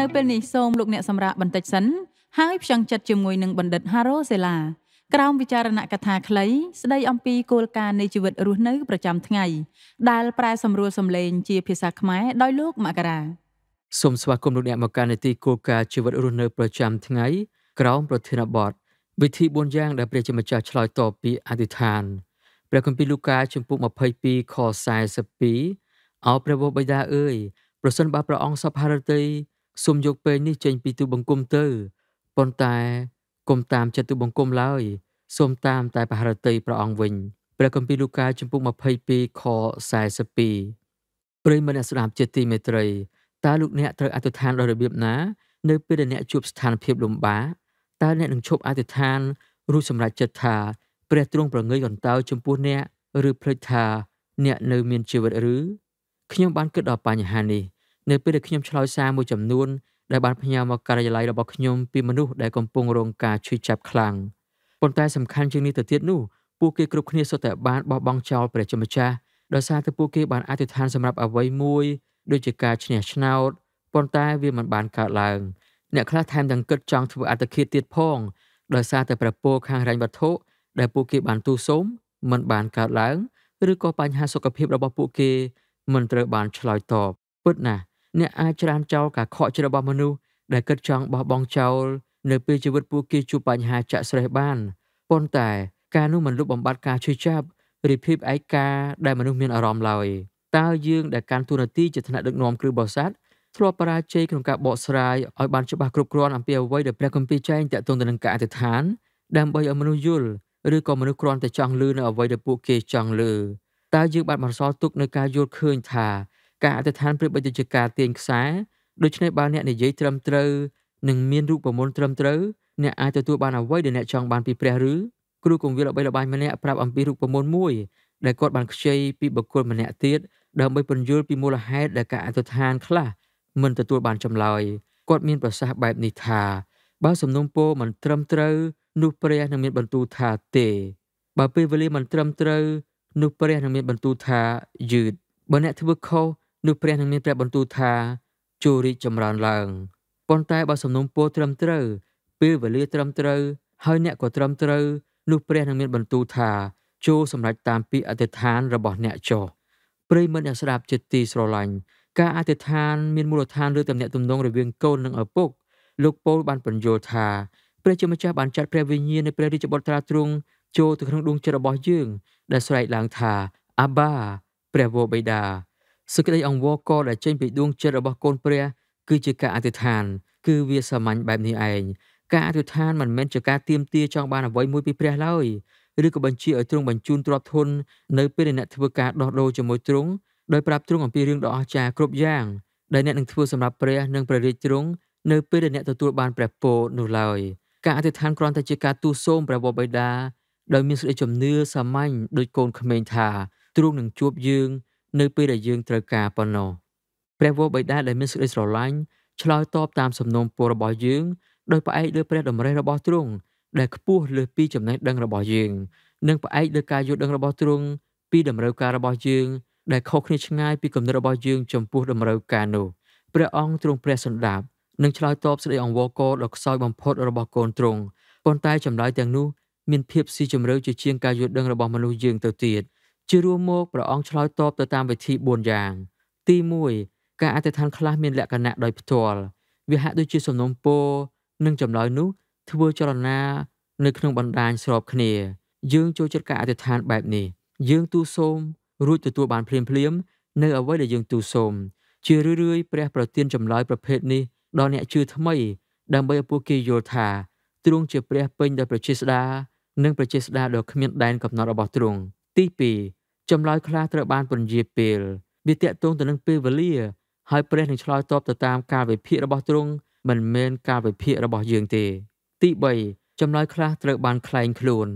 នៅពេលនេះសូមលោកអ្នកសម្រាប់បន្តិចសិន ហើយផ្សឹងចិត្តជាមួយនឹងបណ្ឌិត Haro Sela ក្រោមវិចារណកថាខ្លីស្ដីអំពីគោលការណ៍នៃជីវិតរស់នៅប្រចាំថ្ងៃដែលប្រែសម្រួលសម្លេងជាភាសាខ្មែរដោយលោកមករាសូមស្វាគមន៍លោកអ្នកមកកាន់នីតិគោលការណ៍ជីវិតរស់នៅប្រចាំថ្ងៃក្រោមប្រធានបទវិធី4យ៉ាងដែលព្រះជាម្ចាស់ឆ្លើយតបពីអធិដ្ឋានព្រះគម្ពីរលូកាជំពូក22ខ42អោព្រះវរបិតាអើយប្រសិនបើព្រះអង្គសពハរតីសូមយកពេងនេះចេញពីទូបង្គំទៅប៉ុន្តែគុំតាមចិត្តទូបង្គំឡើយសូមតាម តែបហរតីព្រះអង្គវិញព្រះគម្ពីរលូកាជំពូក22ខ42ប្រិយមិត្តអ្នកស្ដាប់ជាទីមេត្រីតើលោកអ្នកត្រូវអធិដ្ឋានដោយរបៀបណានៅពេលដែលអ្នកជួបស្ថានភាពលំបាកតើអ្នកនឹងឈប់អធិដ្ឋានរួចសម្រេចចិត្តថាព្រះទ្រង់ប្រងើយកន្តើយចំពោះអ្នកឬភ្លេចថា អ្នកនៅ មានជីវិតឬខ្ញុំបានគិតដល់បញ្ហានេះនៅពេលដែលខ្ញុំឆ្លើយសារមួយចំនួនដែលបានផ្ញើមកការិយាល័យរបស់ខ្ញុំពីមនុស្សដែលកំពុងរងការឈឺចាប់ខ្លាំងប៉ុន្តែសំខាន់ជាងនេះទៅទៀតនោះពួកគេគ្រប់គ្នាសុទ្ធតែបានបោះបង់ចោលព្រះជាម្ចាស់ដោយសារតែពួកគេបានអធិដ្ឋានសម្រាប់អ្វីមួយដូចជាការឈ្នះឆ្នោតប៉ុន្តែវាមិនបានកើតឡើងអ្នកខ្លះថែមទាំងគិតចង់ធ្វើអត្តឃាតទៀតផងដោយសារតែប្រពោខាងរញ្ញវត្ថុដែលពួកគេបានទូសូមមិនបានកើតឡើង ឬក៏បញ្ហាសុខភាពរបស់ពួកគេ មិនត្រូវបានឆ្លើយតបពិតណាស់អ្នកអាចច្រានចោលការខកចិត្តរបស់មនុស្សដែលគិតចង់បោះបង់ចោលនៅពេលជីវិតពួកគេជួបបញ្ហាចាក់ស្រេះបានប៉ុន្តែការនោះមិនលុបបំបាត់ការឈឺចាប់ឬភាពឯកាដែលមនុស្សមានអារម្មណ៍ឡើយតើយើងដែលកាន់តួនាទីជាថ្នាក់ដឹកនាំគ្រឹះបរិស័ទធ្លាប់បរាជ័យក្នុងការបកស្រាយឲ្យបានច្បាស់គ្រប់គ្រាន់អំពីអ្វីដែលព្រះគម្ពីរចែងទាក់ទងទៅនឹងការអធិដ្ឋាន ដើម្បីឲ្យមនុស្សយល់ឬក៏មនុស្សគ្រាន់តែចង់លឺនៅអ្វីដែលពួកគេចង់លឺតើយើងបានបន្សល់ទុកនៅការយល់ឃើញថាការអធិដ្ឋានប្រៀបបីទៅជាការទាញខ្សែដូច្នេះបើអ្នកនិយាយត្រឹមត្រូវនិងមានរូបមន្តត្រឹមត្រូវអ្នកអាចទទួលបានអ្វីដែលអ្នកចង់បានពីព្រះឬគ្រូគង្វាលល្បីល្បាញម្នាក់ប្រាប់អំពីរូបមន្តមួយដែលគាត់បានខ្ចីពីបុគ្គលម្នាក់ទៀតដើម្បីពន្យល់ពីមូលហេតុដែលការអធិដ្ឋានខ្លះមិនទទួលបានចម្លើយគាត់មានប្រសាសន៍បែបនេះថា បើសំណុំពរមិនត្រឹមត្រូវនោះព្រះនឹងមានបន្ទូលថាទេបើពេលវេលាមិនត្រឹមត្រូវនោះព្រះនឹងមានបន្ទូលថាយឺតបើអ្នកធ្វើខុសនោះព្រះនឹងមានព្រះបន្ទូលថាជួរីកចម្រើនឡើងប៉ុន្តែបើសំណុំពរត្រឹមត្រូវ ពេលវេលា ត្រឹមត្រូវហើយ អ្នកក៏ត្រឹមត្រូវនោះព្រះនឹងមានបន្ទូលថាជួសម្រេចតាមពាក្យអធិដ្ឋានរបស់អ្នកចោះព្រៃមិនអ្នកស្ដាប់ចិត្តទីស្រឡាញ់ការអធិដ្ឋានមានមូលដ្ឋានឬតំណែងទំនងរវាងកូននិងឪពុកលោកពូល បានបញ្យល់ថាព្រះជាម្ចាស់បានចាត់ព្រះវិញ្ញាណនៃព្រះរាជបុត្រាទ្រង់ចូលទៅក្នុងដួងចិត្តរបស់យើង ដែលស្រែកឡើងថាអាបាព្រះវរបិតាសេចក្តីអង្វរករដែលចេញពីដួងចិត្តរបស់កូនព្រះគឺជាការអធិដ្ឋាន គឺវាសាមញ្ញបែបនេះឯងការអធិដ្ឋានមិនមែនជាការទៀមទាចង់បានអ្វីមួយពីព្រះឡើយឬក៏បញ្ជាឲ្យទ្រង់បញ្ជូនទ្រព្យធននៅពេលដែលអ្នកធ្វើការដោះដូរជាមួយទ្រង់ដោយប្រាប់ទ្រង់អំពីរឿងដ៏អស្ចារ្យគ្រប់យ៉ាងដែលអ្នកនឹងធ្វើសម្រាប់ព្រះនិងព្រះរាជទ្រង់នៅពេលដែលអ្នកទទួលបានព្រះពរនោះឡើយការអធិដ្ឋានគ្រាន់តែជាការទូសូមព្រះវរបិតាដោយមានសេចក្តីជំនឿសាមញ្ញដោយកូនក្មេងថាទ្រង់នឹងជួបយើងនៅពេលដែលយើងត្រូវការប៉ុណ្ណោះព្រះវរបិតាដែលមានសេចក្តីស្រឡាញ់ឆ្លើយតបតាមសំណូមពររបស់យើងដោយផ្អែកលើព្រះតម្រិះរបស់ទ្រង់ដែលខ្ពស់លើសពីចំណេះដឹងរបស់យើងនិងផ្អែកលើការយល់ដឹងរបស់ទ្រង់ពីតម្រូវការរបស់យើងដែលខុសគ្នាឆ្ងាយពីគំនិតរបស់យើងចំពោះតម្រូវការនោះព្រះអង្គទ្រង់ព្រះសន្តាប់និងឆ្លើយតបសេចក្តីអង្វរករដ៏ខ្សោយបំផុតរបស់កូនទ្រង់ប៉ុន្តែចម្លើយទាំងនោះមានភាពស៊ីជម្រៅជាជាងការយល់ដឹងរបស់មនុស្សយើងទៅទៀតជារួមមកព្រះអង្គឆ្លើយតបទៅតាមវិធី4យ៉ាង ទី1ការអធិដ្ឋាន ខ្លះមានលក្ខណៈដោយផ្ទាល់វាហាក់ដូចជាសំណុំពរនិងចម្លើយនោះធ្វើចលនានៅក្នុងបណ្ដាញស្របគ្នា យើងចូលចិត្តការអធិដ្ឋានបែបនេះយើងទូសូមរួចទទួលបានភ្លាមភ្លាមនៅអ្វីដែលយើងទូសូមជារឿយរឿយព្រះប្រទានចម្លើយប្រភេទនេះដល់អ្នកជឿថ្មីដើម្បីឲ្យពួកគេយល់ថាទ្រង់ជាព្រះពេញដោយប្រជាស្ដានិងប្រជាស្ដាដ៏គ្មានដែនកំណត់របស់ទ្រង់ទី2ចម្លើយខ្លះត្រូវបានពន្យាពេលវាតាក់ទងទៅនឹងពេលវេលាហើយព្រះនឹងឆ្លើយតបទៅតាម ការវិភាគរបស់ទ្រង់មិនមែនការវិភាគរបស់យើងទេ ទី3ចម្លើយខ្លះត្រូវបានខ្លែងខ្លួន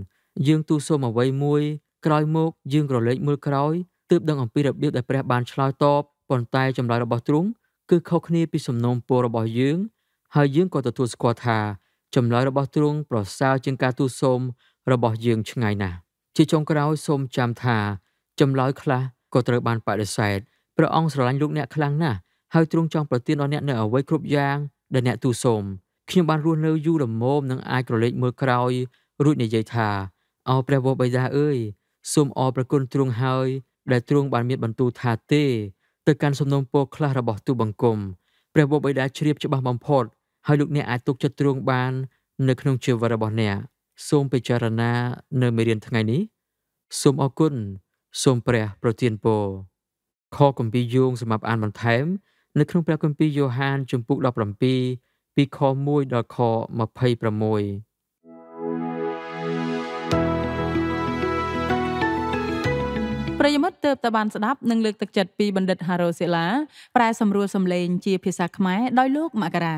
យើងទូសុំអ្វីមួយក្រោយមកយើងក្រឡេកមើលក្រោយទើបដឹងអំពីរបៀបដែលព្រះបានឆ្លើយតបប៉ុន្តែចម្លើយរបស់ទ្រង់គឺខុសគ្នាពីសំណូមពររបស់យើងហើយយើងក៏ទទួលស្គាល់ថាចម្លើយរបស់ទ្រង់ប្រសើរជាងការទូសុំរបស់យើងឆ្ងាយណាស់ជាចុងក្រោយសូមចាំថាចម្លើយខ្លះក៏ត្រូវបានបដិសេធព្រះអង្គស្រឡាញ់លោកអ្នកខ្លាំងណាស់ហើយទ្រង់ចង់ប្រទានដល់អ្នកនៅអ្វីគ្រប់យ៉ាងដែលអ្នកទូសូមខ្ញុំបានរស់នៅយូររមមនិងអាចក្រឡេកមើលក្រោយ រួចនិយាយថាអោព្រះវរបិតាអើយសូមអរព្រគុណទ្រង់ហើយ ដែលទ្រង់បាន មានបន្ទូលថាទេទៅកាន់សំណុំពរខ្លះរបស់ទូបង្គំព្រះវរបិតាជ្រាបច្បាស់បំផុត ហើយលោកអ្នកអាចទុកចិត្តទ្រង់បាននៅក្នុងជីវិតរបស់អ្នក។សូមពិចារណា នៅមេរៀនថ្ងៃនេះសូមអរគុណសូមព្រះ ប្រទានពរខគម្ពីរយោងសម្រាប់អានបន្ថែមនៅក្នុងព្រះគម្ពីរយ៉ូហាន ជំពូក17ពីខ1ដល់ខ26្រិយមិត្តទៅតែបានស្ដាប់និងលើកទឹកចិត្តពីបណ្ឌិត Haro Sela ប្រែ សម្រួលសម្លេងជាភាសាខ្មែរដោយលោកមករា